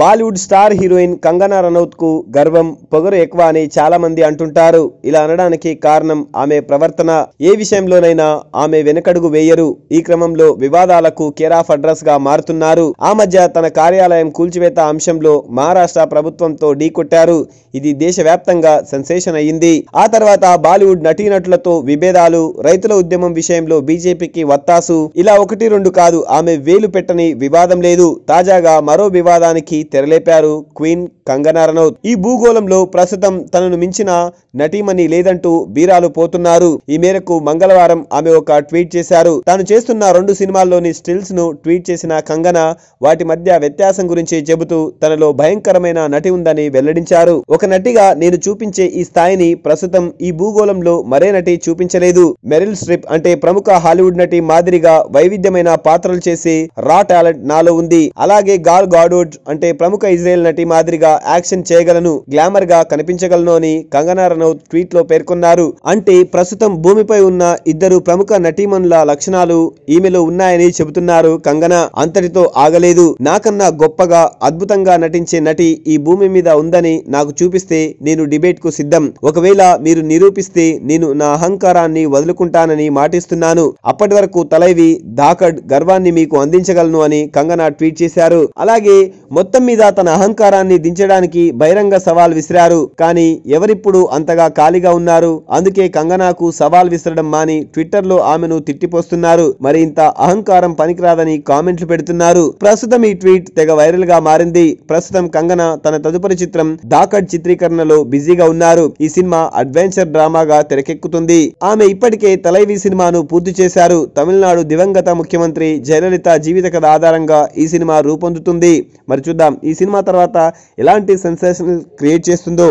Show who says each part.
Speaker 1: Bollywood star heroine Kangana Ranaut కు గర్వం పొగరు ఎక్కువ అని చాలా మంది అంటుంటారు ఇలా అనడానికి కారణం ఆమె ప్రవర్తన ఏ విషయంలోనైనా ఆమె వెనకడుగు వేయరు ఈ క్రమంలో వివాదాలకు కేరాఫ్ అడ్రస్ గా మారుతున్నారు ఆ మధ్య తన కార్యాలయం కూల్చివేత అంశంలో మహారాష్ట్ర ప్రభుత్వంతో ఢీకొట్టారు ఇది దేశవ్యాప్తంగా సెన్సేషన్ అయ్యింది ఆ తర్వాత బాలీవుడ్ నటీనటులతో విభేదాలు రైతుల ఉద్యమం విషయంలో బీజేపీకి వత్తాసు ఇలా ఒకటి రెండు కాదు ఆమె వేలు పెట్టని వివాదం లేదు తాజాగా మరో వివాదానికి తెరలేపారు క్వీన్ కంగనా రనౌత్ ఈ భూగోళంలో ప్రస్తుతం తనను మించిన నటీమణి లేదంటూ బీరాలు పోతున్నారు ఈ మేరకు మంగళవారం ఆమె ఒక ట్వీట్ చేశారు తాను చేస్తున్న రెండు సినిమాల్లోని స్టిల్స్ ను ట్వీట్ చేసిన కంగనా వాటి మధ్య వ్యత్యాసం గురించి చెబుతూ తనలో భయంకరమైన నటి ఉందని వెల్లడించారు ఒక నటిగా నేను చూపించే ఈ స్థాయిని ప్రస్తుతం ఈ భూగోళంలో మరే నటి చూపించలేదు మెరిల్ స్ట్రిప్ అంటే ప్రముఖ హాలీవుడ్ నటి మాదిరిగా వైవిధ్యమైన పాత్రలు చేసి రా టాలెంట్ నాలో ఉంది అలాగే గాల్ గాడోడ్ అంటే ప్రముఖ ఇజ్రాయెల్ నటి మాదిరిగా యాక్షన్ చేయగలను గ్లామర్ గా కనిపించగలను అని కంగనా రనౌత్ ట్వీట్ లో పేర్కొన్నారు అంటే ప్రస్తుతం భూమిపై ఉన్న ఇద్దరు ప్రముఖ నటీమణుల లక్షణాలు ఈమెలో ఉన్నాయని చెబుతున్నారు కంగనా అంతటితో ఆగలేదు నాకన్నా గొప్పగా అద్భుతంగా నటించే నటి ఈ భూమి మీద ఉందని నాకు చూపిస్తే నేను డిబేట్ కు సిద్ధం ఒకవేళ మీరు నిరూపిస్తే నేను నా అహంకారాన్ని వదులుకుంటానని మాటిస్తున్నాను అప్పటి వరకు తలైవి ధాకడ్ గర్వాన్ని మీకు అందించగలను అని కంగనా ట్వీట్ చేశారు అలాగే మొత్తం మీద తన అహంకారాన్ని దించడానికి బహిరంగ సవాల్ విసిరారు కానీ ఎవరిప్పుడు అంతగా ఖాళీగా ఉన్నారు అందుకే కంగనాకు సవాల్ విసరడం మాని ట్విట్టర్ లో ఆమెను తిట్టిపోస్తున్నారు మరి ఇంత అహంకారం పనికిరాదని కామెంట్లు పెడుతున్నారు ప్రస్తుతం ఈ ట్వీట్ తెగ వైరల్ గా మారింది ప్రస్తుతం కంగన తన తదుపరి చిత్రం దాకడ్ చిత్రీకరణలో బిజీగా ఉన్నారు ఈ సినిమా అడ్వెంచర్ డ్రామాగా తెరకెక్కుతుంది ఆమె ఇప్పటికే తలైవి సినిమాను పూర్తి చేశారు తమిళనాడు దివంగత ముఖ్యమంత్రి జయలలిత జీవిత కథ ఆధారంగా ఈ సినిమా రూపొందుతుంది మరి చూద్దాం ఈ సినిమా తర్వాత ఎలాంటి సెన్సేషన్ క్రియేట్ చేస్తుందో